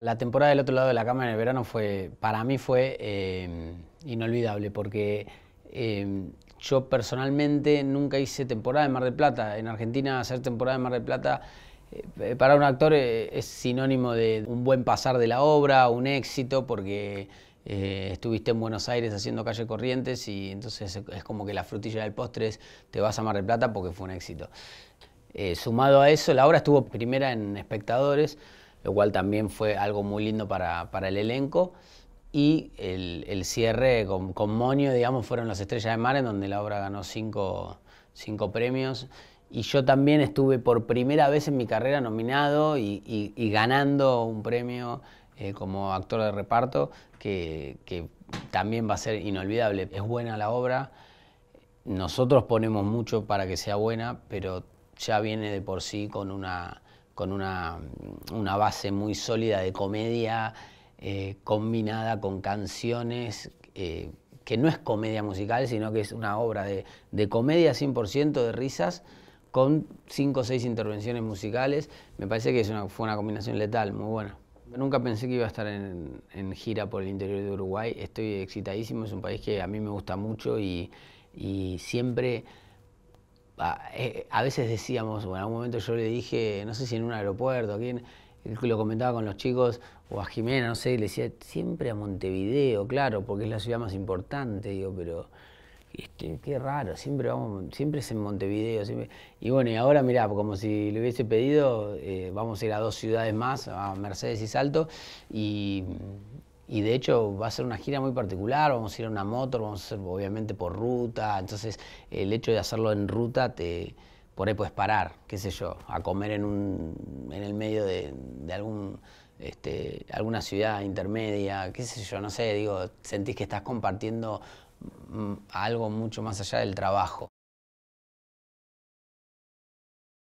La temporada del otro lado de la cámara en el verano fue, para mí fue eh, inolvidable porque eh, yo personalmente nunca hice temporada de Mar del Plata. En Argentina hacer temporada de Mar del Plata eh, para un actor es sinónimo de un buen pasar de la obra, un éxito, porque eh, estuviste en Buenos Aires haciendo Calle Corrientes y entonces es como que la frutilla del postre es te vas a Mar del Plata porque fue un éxito. Eh, sumado a eso, la obra estuvo primera en espectadores, lo cual también fue algo muy lindo para, el elenco. Y el, cierre con, con, Monio, digamos, fueron las Estrellas de Mar, en donde la obra ganó cinco, premios. Y yo también estuve por primera vez en mi carrera nominado y ganando un premio eh, como actor de reparto que, también va a ser inolvidable. Es buena la obra, nosotros ponemos mucho para que sea buena, pero ya viene de por sí con una, con una, base muy sólida de comedia eh, combinada con canciones, eh, que no es comedia musical, sino que es una obra de, comedia 100% de risas con cinco o seis intervenciones musicales. Me parece que fue una combinación letal, muy buena. Nunca pensé que iba a estar en, gira por el interior de Uruguay. Estoy excitadísimo, es un país que a mí me gusta mucho y, siempre, eh, a, veces decíamos, bueno, en algún momento yo le dije, no sé si en un aeropuerto, aquí lo comentaba con los chicos, o a Jimena, no sé, le decía, siempre a Montevideo, claro, porque es la ciudad más importante, digo, pero este, qué raro, siempre vamos, siempre es en Montevideo. Y bueno, y ahora mirá, como si le hubiese pedido, eh, vamos a ir a dos ciudades más, a Mercedes y Salto, y, de hecho va a ser una gira muy particular, vamos a ir a una moto, vamos a hacer obviamente por ruta, entonces el hecho de hacerlo en ruta te... Por ahí puedes parar, qué sé yo, a comer en, un, en el medio de, algún este, alguna ciudad intermedia, qué sé yo, no sé, digo, sentís que estás compartiendo Mm, algo mucho más allá del trabajo.